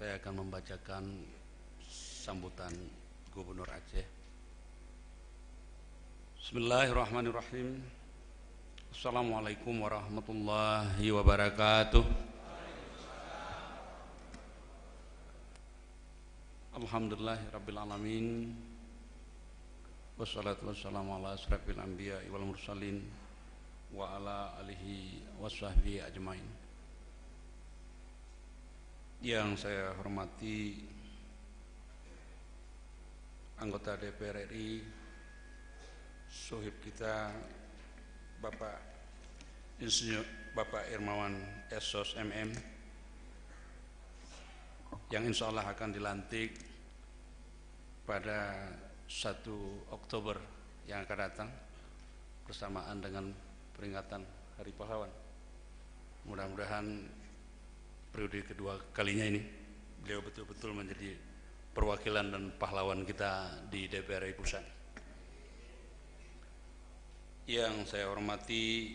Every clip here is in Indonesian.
Saya akan membacakan sambutan Gubernur Aceh. Bismillahirrahmanirrahim. Assalamualaikum warahmatullahi wabarakatuh. Alhamdulillah Rabbil Alamin Wassalatu wassalamu ala asrafil anbiya wal mursalin Wa ala alihi wa ajmain yang saya hormati anggota DPR RI, sohib kita Bapak Insinyur Bapak Irmawan Esos MM yang insya Allah akan dilantik pada 1 Oktober yang akan datang bersamaan dengan peringatan Hari Pahlawan. Mudah-mudahan periode kedua kalinya ini beliau betul-betul menjadi perwakilan dan pahlawan kita di DPR RI Pusat. Yang saya hormati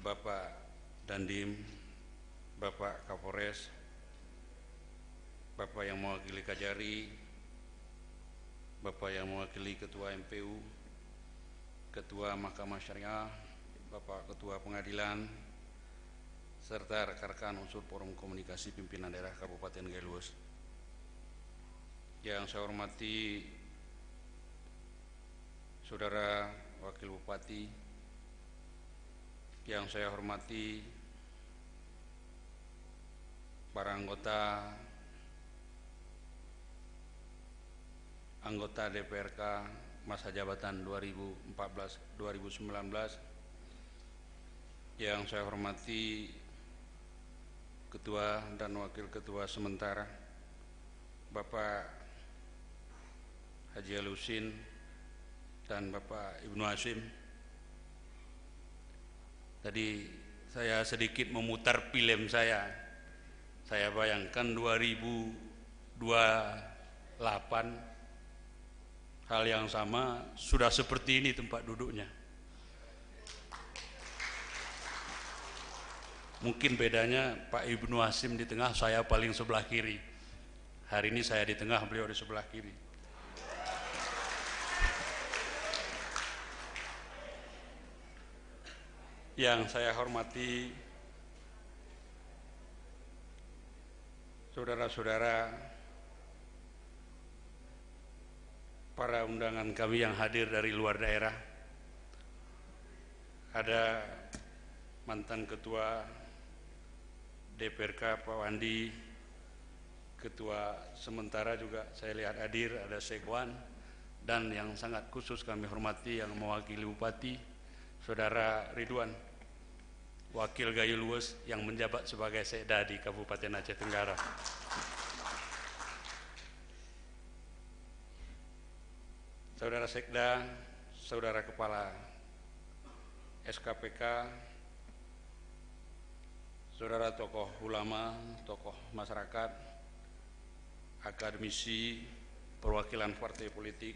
Bapak Dandim, Bapak Kapolres, Bapak yang mewakili Kajari, Bapak yang mewakili Ketua MPU, Ketua Mahkamah Syariah, Bapak Ketua Pengadilan, serta rekan-rekan unsur forum komunikasi pimpinan daerah Kabupaten Gelus. Yang saya hormati Saudara Wakil Bupati, yang saya hormati para anggota anggota DPRK masa jabatan 2014-2019, yang saya hormati Ketua dan Wakil Ketua sementara Bapak Haji Alusin dan Bapak Ibnu Hasim tadi saya sedikit memutar film saya saya bayangkan 2028 hal yang sama sudah seperti ini tempat duduknya Mungkin bedanya Pak Ibnu Hasim di tengah, saya paling sebelah kiri. Hari ini saya di tengah, beliau di sebelah kiri. Yang saya hormati saudara-saudara para undangan kami yang hadir dari luar daerah ada mantan ketua DPRK Pak Wandi, Ketua sementara juga saya lihat hadir ada Sekwan dan yang sangat khusus kami hormati yang mewakili Bupati Saudara Ridwan Wakil Gayu Luwes yang menjabat sebagai Sekda di Kabupaten Aceh Tenggara. Saudara Sekda, Saudara Kepala SKPK, saudara tokoh ulama, tokoh masyarakat, akademisi, perwakilan partai politik,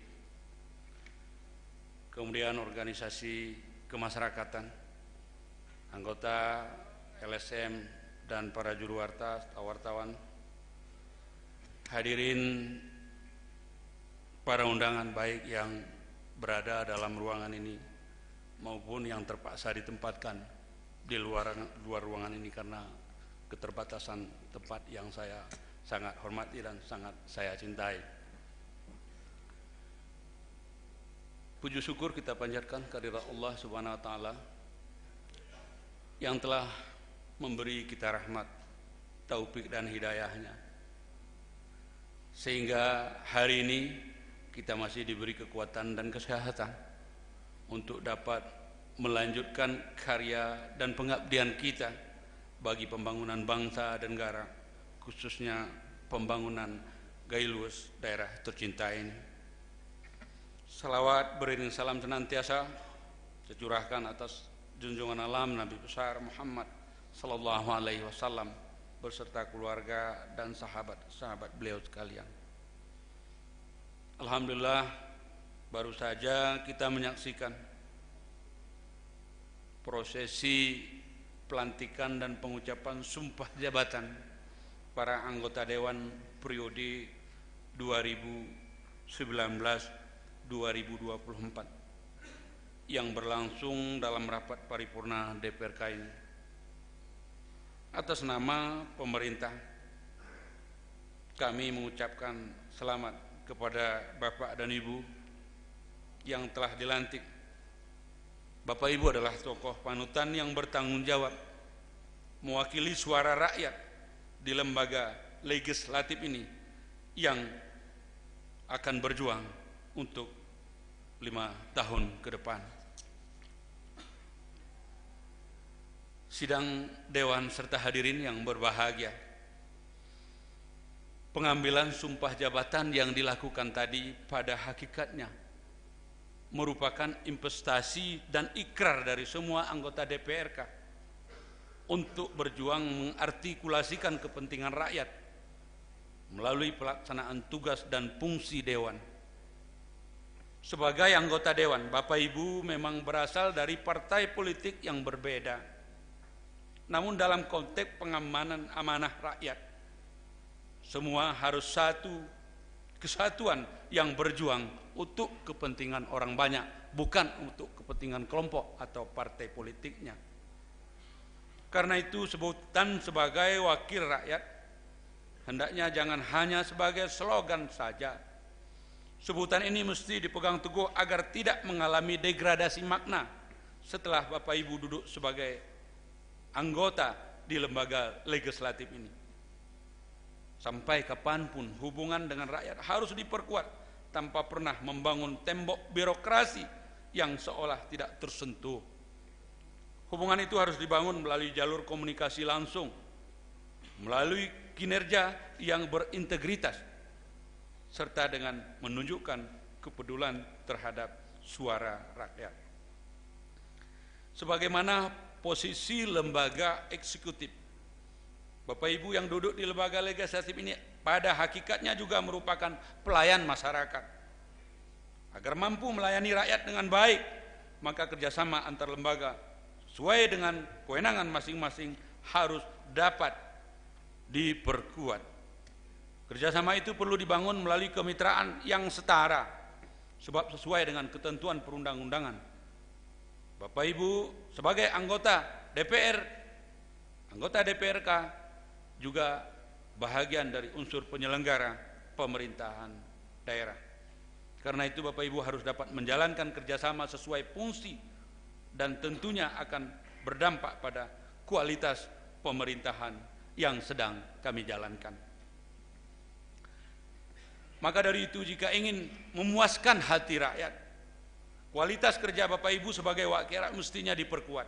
kemudian organisasi kemasyarakatan, anggota LSM dan para juru warta, wartawan, hadirin para undangan baik yang berada dalam ruangan ini maupun yang terpaksa ditempatkan di luar luar ruangan ini karena keterbatasan tempat yang saya sangat hormati dan sangat saya cintai. Puji syukur kita panjatkan kehadirat Allah Subhanahu wa taala yang telah memberi kita rahmat, taufik dan hidayahnya. Sehingga hari ini kita masih diberi kekuatan dan kesehatan untuk dapat melanjutkan karya dan pengabdian kita bagi pembangunan bangsa dan negara, khususnya pembangunan Gailus daerah tercinta ini. Salawat beriring salam senantiasa tercurahkan atas junjungan alam Nabi besar Muhammad sallallahu alaihi wasallam beserta keluarga dan sahabat-sahabat beliau sekalian. Alhamdulillah baru saja kita menyaksikan prosesi pelantikan dan pengucapan sumpah jabatan para anggota dewan periode 2019 2024 yang berlangsung dalam rapat paripurna DPRK ini atas nama pemerintah kami mengucapkan selamat kepada Bapak dan Ibu yang telah dilantik Bapak Ibu adalah tokoh panutan yang bertanggung jawab mewakili suara rakyat di lembaga legislatif ini yang akan berjuang untuk lima tahun ke depan. Sidang Dewan serta hadirin yang berbahagia, pengambilan sumpah jabatan yang dilakukan tadi pada hakikatnya merupakan investasi dan ikrar dari semua anggota DPRK untuk berjuang mengartikulasikan kepentingan rakyat melalui pelaksanaan tugas dan fungsi dewan. Sebagai anggota dewan, Bapak Ibu memang berasal dari partai politik yang berbeda. Namun dalam konteks pengamanan amanah rakyat, semua harus satu kesatuan yang berjuang untuk kepentingan orang banyak, bukan untuk kepentingan kelompok atau partai politiknya. Karena itu sebutan sebagai wakil rakyat hendaknya jangan hanya sebagai slogan saja. Sebutan ini mesti dipegang teguh agar tidak mengalami degradasi makna setelah Bapak Ibu duduk sebagai anggota di lembaga legislatif ini. Sampai kapanpun hubungan dengan rakyat harus diperkuat tanpa pernah membangun tembok birokrasi yang seolah tidak tersentuh. Hubungan itu harus dibangun melalui jalur komunikasi langsung, melalui kinerja yang berintegritas, serta dengan menunjukkan kepedulian terhadap suara rakyat. Sebagaimana posisi lembaga eksekutif Bapak Ibu yang duduk di lembaga legislatif ini pada hakikatnya juga merupakan pelayan masyarakat. Agar mampu melayani rakyat dengan baik, maka kerjasama antar lembaga sesuai dengan kewenangan masing-masing harus dapat diperkuat. Kerjasama itu perlu dibangun melalui kemitraan yang setara, sebab sesuai dengan ketentuan perundang-undangan. Bapak Ibu, sebagai anggota DPR, anggota DPRK, juga bahagian dari unsur penyelenggara pemerintahan daerah. Karena itu Bapak Ibu harus dapat menjalankan kerjasama sesuai fungsi dan tentunya akan berdampak pada kualitas pemerintahan yang sedang kami jalankan. Maka dari itu jika ingin memuaskan hati rakyat, kualitas kerja Bapak Ibu sebagai wakil rakyat mestinya diperkuat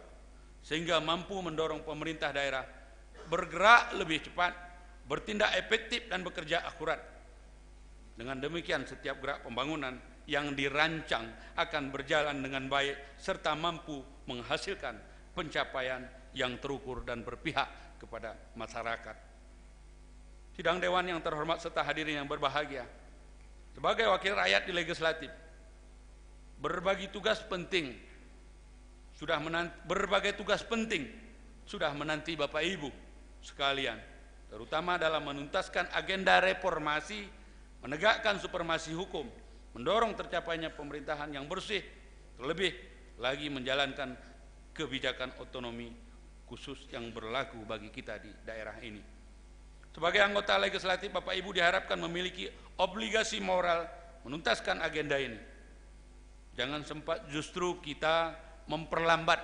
sehingga mampu mendorong pemerintah daerah bergerak lebih cepat, bertindak efektif dan bekerja akurat. Dengan demikian setiap gerak pembangunan yang dirancang akan berjalan dengan baik serta mampu menghasilkan pencapaian yang terukur dan berpihak kepada masyarakat. Sidang Dewan yang terhormat serta hadirin yang berbahagia. Sebagai wakil rakyat di legislatif, berbagi tugas penting sudah menanti, berbagai tugas penting sudah menanti Bapak Ibu sekalian, terutama dalam menuntaskan agenda reformasi, menegakkan supremasi hukum, mendorong tercapainya pemerintahan yang bersih, terlebih lagi menjalankan kebijakan otonomi khusus yang berlaku bagi kita di daerah ini. Sebagai anggota legislatif, Bapak Ibu diharapkan memiliki obligasi moral menuntaskan agenda ini. Jangan sempat justru kita memperlambat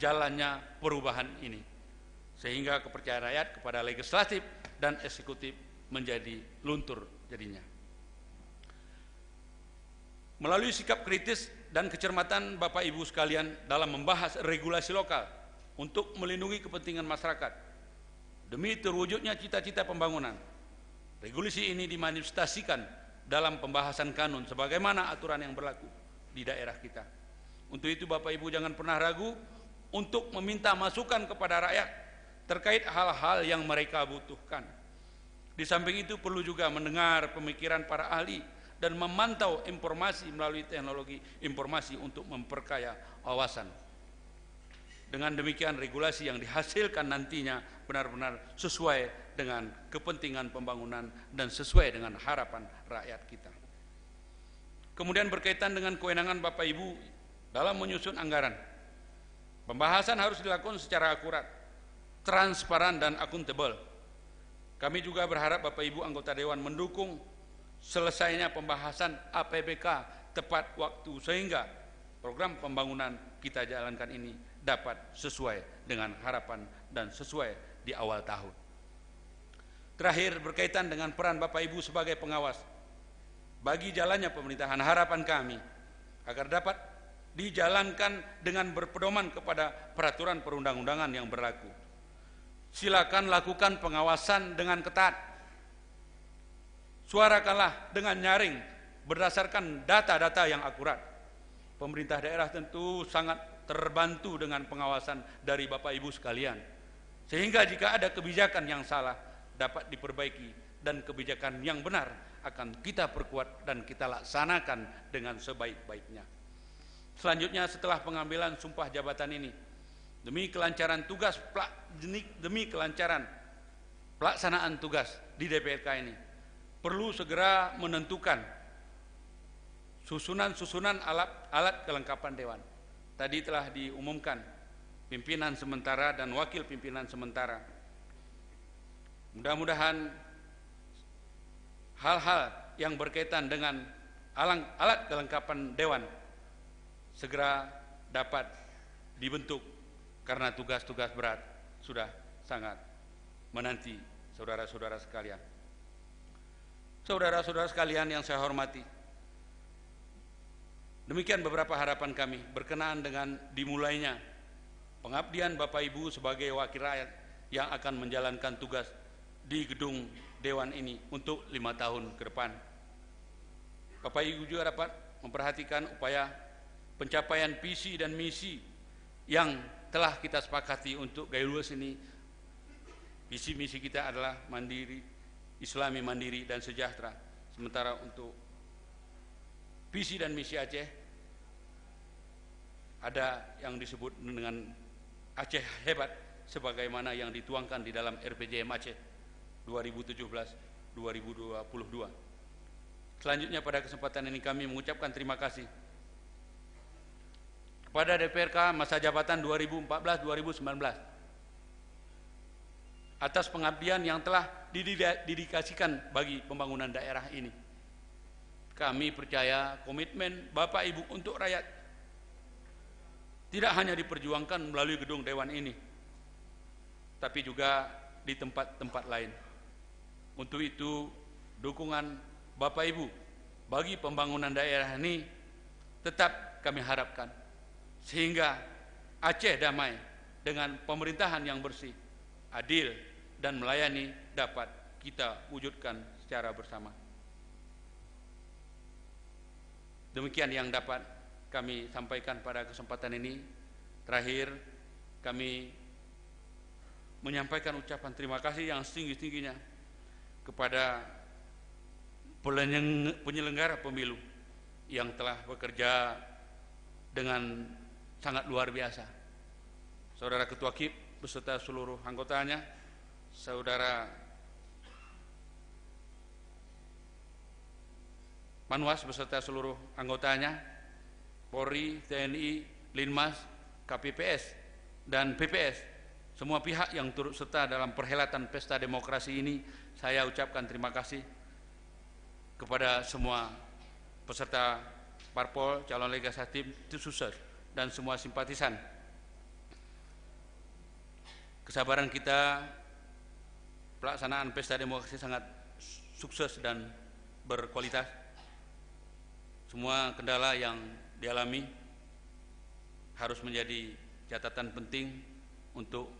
jalannya perubahan ini sehingga kepercayaan rakyat kepada legislatif dan eksekutif menjadi luntur jadinya. Melalui sikap kritis dan kecermatan Bapak Ibu sekalian dalam membahas regulasi lokal untuk melindungi kepentingan masyarakat demi terwujudnya cita-cita pembangunan. Regulasi ini dimanifestasikan dalam pembahasan kanun sebagaimana aturan yang berlaku di daerah kita. Untuk itu Bapak Ibu jangan pernah ragu untuk meminta masukan kepada rakyat terkait hal-hal yang mereka butuhkan. Di samping itu perlu juga mendengar pemikiran para ahli dan memantau informasi melalui teknologi informasi untuk memperkaya wawasan. Dengan demikian regulasi yang dihasilkan nantinya benar-benar sesuai dengan kepentingan pembangunan dan sesuai dengan harapan rakyat kita. Kemudian berkaitan dengan kewenangan Bapak Ibu dalam menyusun anggaran. Pembahasan harus dilakukan secara akurat transparan dan akuntabel. Kami juga berharap Bapak Ibu anggota dewan mendukung selesainya pembahasan APBK tepat waktu sehingga program pembangunan kita jalankan ini dapat sesuai dengan harapan dan sesuai di awal tahun. Terakhir berkaitan dengan peran Bapak Ibu sebagai pengawas bagi jalannya pemerintahan harapan kami agar dapat dijalankan dengan berpedoman kepada peraturan perundang-undangan yang berlaku Silakan lakukan pengawasan dengan ketat. Suarakanlah dengan nyaring berdasarkan data-data yang akurat. Pemerintah daerah tentu sangat terbantu dengan pengawasan dari Bapak Ibu sekalian. Sehingga jika ada kebijakan yang salah dapat diperbaiki dan kebijakan yang benar akan kita perkuat dan kita laksanakan dengan sebaik-baiknya. Selanjutnya setelah pengambilan sumpah jabatan ini, demi kelancaran tugas demi kelancaran pelaksanaan tugas di DPRK ini perlu segera menentukan susunan-susunan alat-alat kelengkapan dewan. Tadi telah diumumkan pimpinan sementara dan wakil pimpinan sementara. Mudah-mudahan hal-hal yang berkaitan dengan alang, alat kelengkapan dewan segera dapat dibentuk karena tugas-tugas berat sudah sangat menanti saudara-saudara sekalian. Saudara-saudara sekalian yang saya hormati, demikian beberapa harapan kami berkenaan dengan dimulainya pengabdian Bapak Ibu sebagai wakil rakyat yang akan menjalankan tugas di gedung Dewan ini untuk lima tahun ke depan. Bapak Ibu juga dapat memperhatikan upaya pencapaian visi dan misi yang telah kita sepakati untuk luas ini visi misi kita adalah mandiri islami mandiri dan sejahtera sementara untuk visi dan misi Aceh ada yang disebut dengan Aceh hebat sebagaimana yang dituangkan di dalam RPJM Aceh 2017-2022 selanjutnya pada kesempatan ini kami mengucapkan terima kasih kepada DPRK masa jabatan 2014-2019 atas pengabdian yang telah didedikasikan bagi pembangunan daerah ini. Kami percaya komitmen Bapak Ibu untuk rakyat tidak hanya diperjuangkan melalui gedung dewan ini, tapi juga di tempat-tempat lain. Untuk itu, dukungan Bapak Ibu bagi pembangunan daerah ini tetap kami harapkan sehingga Aceh damai dengan pemerintahan yang bersih, adil, dan melayani dapat kita wujudkan secara bersama. Demikian yang dapat kami sampaikan pada kesempatan ini. Terakhir, kami menyampaikan ucapan terima kasih yang setinggi-tingginya kepada penyelenggara pemilu yang telah bekerja dengan sangat luar biasa. Saudara Ketua KIP beserta seluruh anggotanya, Saudara Manwas beserta seluruh anggotanya, Polri, TNI, Linmas, KPPS, dan PPS, semua pihak yang turut serta dalam perhelatan pesta demokrasi ini, saya ucapkan terima kasih kepada semua peserta parpol, calon legislatif, itu susah dan semua simpatisan. Kesabaran kita pelaksanaan pesta demokrasi sangat sukses dan berkualitas. Semua kendala yang dialami harus menjadi catatan penting untuk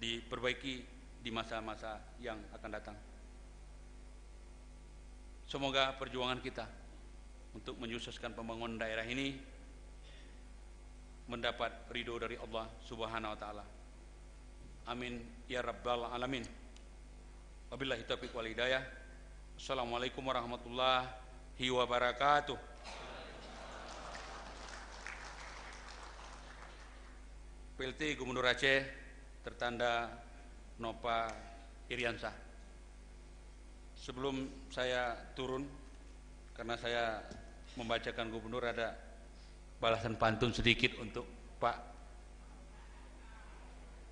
diperbaiki di masa-masa yang akan datang. Semoga perjuangan kita untuk menyukseskan pembangunan daerah ini mendapat ridho dari Allah Subhanahu wa taala. Amin ya rabbal alamin. Wabillahi taufik wal hidayah. Assalamualaikum warahmatullahi wabarakatuh. PLT Gubernur Aceh tertanda Nopa Iriansa. Sebelum saya turun karena saya membacakan gubernur ada balasan pantun sedikit untuk Pak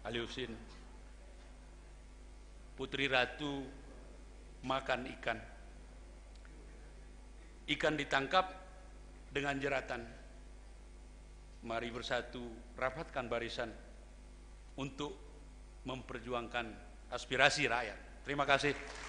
Ali Husin. Putri Ratu makan ikan. Ikan ditangkap dengan jeratan. Mari bersatu, rapatkan barisan untuk memperjuangkan aspirasi rakyat. Terima kasih.